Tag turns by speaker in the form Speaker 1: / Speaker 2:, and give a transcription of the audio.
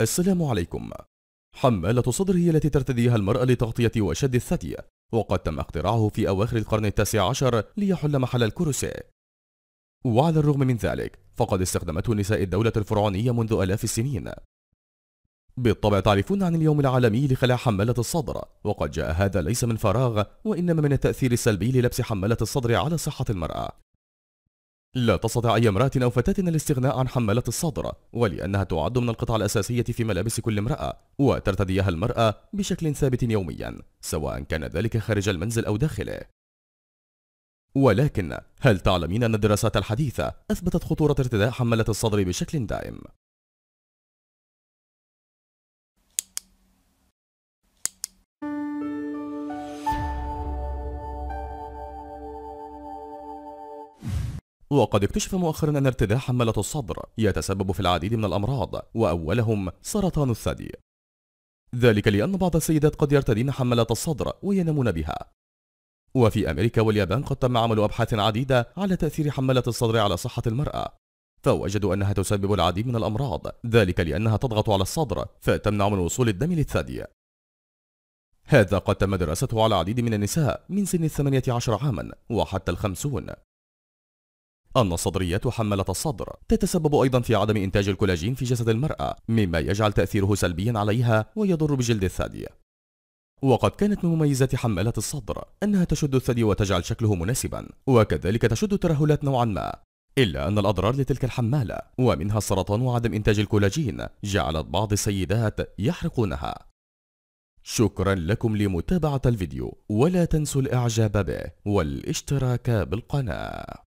Speaker 1: السلام عليكم حمالة الصدر هي التي ترتديها المرأة لتغطية وشد الثدي وقد تم اختراعه في أواخر القرن التاسع عشر ليحل محل الكروسي وعلى الرغم من ذلك فقد استخدمته نساء الدولة الفرعونية منذ آلاف السنين بالطبع تعرفون عن اليوم العالمي لخلع حمالة الصدر وقد جاء هذا ليس من فراغ وإنما من التأثير السلبي للبس حمالة الصدر على صحة المرأة لا تستطيع أي امرأة أو فتاة الاستغناء عن حمالة الصدر ولأنها تعد من القطع الأساسية في ملابس كل امرأة وترتديها المرأة بشكل ثابت يوميا سواء كان ذلك خارج المنزل أو داخله ولكن هل تعلمين أن الدراسات الحديثة أثبتت خطورة ارتداء حمالة الصدر بشكل دائم وقد اكتشف مؤخرا أن ارتداء حمالة الصدر يتسبب في العديد من الأمراض وأولهم سرطان الثدي ذلك لأن بعض السيدات قد يرتدين حمالة الصدر وينامون بها وفي أمريكا واليابان قد تم عمل أبحاث عديدة على تأثير حمالة الصدر على صحة المرأة فوجدوا أنها تسبب العديد من الأمراض ذلك لأنها تضغط على الصدر فتمنع من وصول الدم للثدي هذا قد تم دراسته على العديد من النساء من سن الثمانية عشر عاما وحتى الخمسون أن الصدرية حملة الصدر تتسبب أيضا في عدم إنتاج الكولاجين في جسد المرأة مما يجعل تأثيره سلبيا عليها ويضر بجلد الثدي وقد كانت من مميزات حمالة الصدر أنها تشد الثدي وتجعل شكله مناسبا وكذلك تشد الترهلات نوعا ما إلا أن الأضرار لتلك الحمالة ومنها السرطان وعدم إنتاج الكولاجين جعلت بعض السيدات يحرقونها شكرا لكم لمتابعة الفيديو ولا تنسوا الإعجاب به والاشتراك بالقناة